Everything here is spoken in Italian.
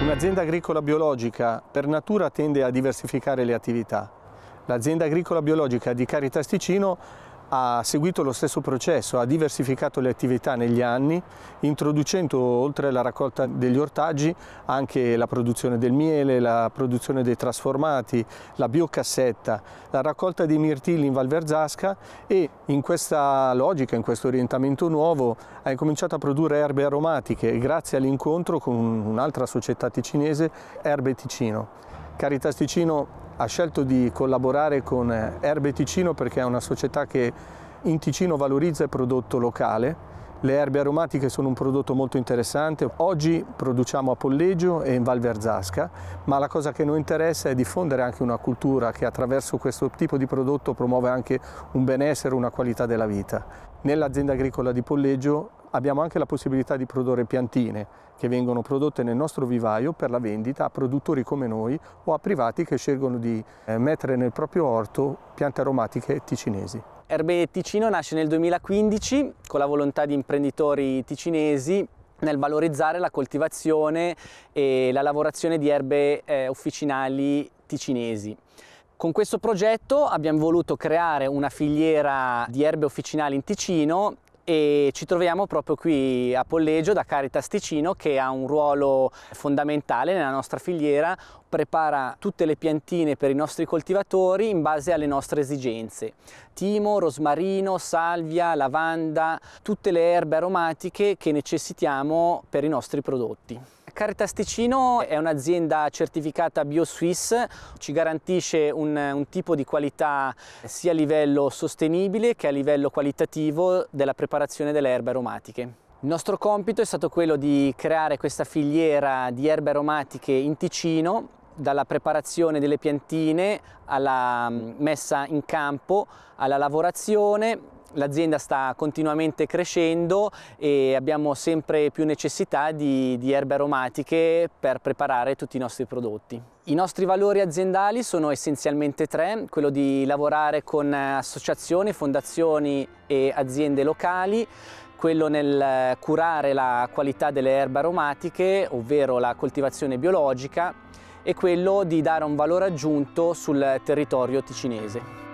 Un'azienda agricola biologica per natura tende a diversificare le attività. L'azienda agricola biologica di Caritas Ticino ha seguito lo stesso processo, ha diversificato le attività negli anni, introducendo oltre alla raccolta degli ortaggi anche la produzione del miele, la produzione dei trasformati, la biocassetta, la raccolta dei mirtilli in Val Verzasca e in questa logica, in questo orientamento nuovo, ha incominciato a produrre erbe aromatiche grazie all'incontro con un'altra società ticinese, Erbe Ticino. Caritas Ticino ha scelto di collaborare con Erbe Ticino perché è una società che in Ticino valorizza il prodotto locale. Le erbe aromatiche sono un prodotto molto interessante. Oggi produciamo a Polleggio e in Val Verzasca, ma la cosa che noi interessa è diffondere anche una cultura che attraverso questo tipo di prodotto promuove anche un benessere, una qualità della vita. Nell'azienda agricola di Polleggio abbiamo anche la possibilità di produrre piantine che vengono prodotte nel nostro vivaio per la vendita a produttori come noi o a privati che scelgono di eh, mettere nel proprio orto piante aromatiche ticinesi. Erbe Ticino nasce nel 2015 con la volontà di imprenditori ticinesi nel valorizzare la coltivazione e la lavorazione di erbe eh, officinali ticinesi. Con questo progetto abbiamo voluto creare una filiera di erbe officinali in Ticino e ci troviamo proprio qui a Polleggio da Caritas Ticino che ha un ruolo fondamentale nella nostra filiera prepara tutte le piantine per i nostri coltivatori in base alle nostre esigenze. Timo, rosmarino, salvia, lavanda, tutte le erbe aromatiche che necessitiamo per i nostri prodotti. Caritas Ticino è un'azienda certificata BioSwiss, ci garantisce un, un, tipo di qualità sia a livello sostenibile che a livello qualitativo della preparazione delle erbe aromatiche. Il nostro compito è stato quello di creare questa filiera di erbe aromatiche in Ticino dalla preparazione delle piantine alla mm, messa in campo, alla lavorazione. L'azienda sta continuamente crescendo e abbiamo sempre più necessità di, di erbe aromatiche per preparare tutti i nostri prodotti. I nostri valori aziendali sono essenzialmente tre, quello di lavorare con associazioni, fondazioni e aziende locali, quello nel eh, curare la qualità delle erbe aromatiche, ovvero la coltivazione biologica, è quello di dare un valore aggiunto sul territorio ticinese.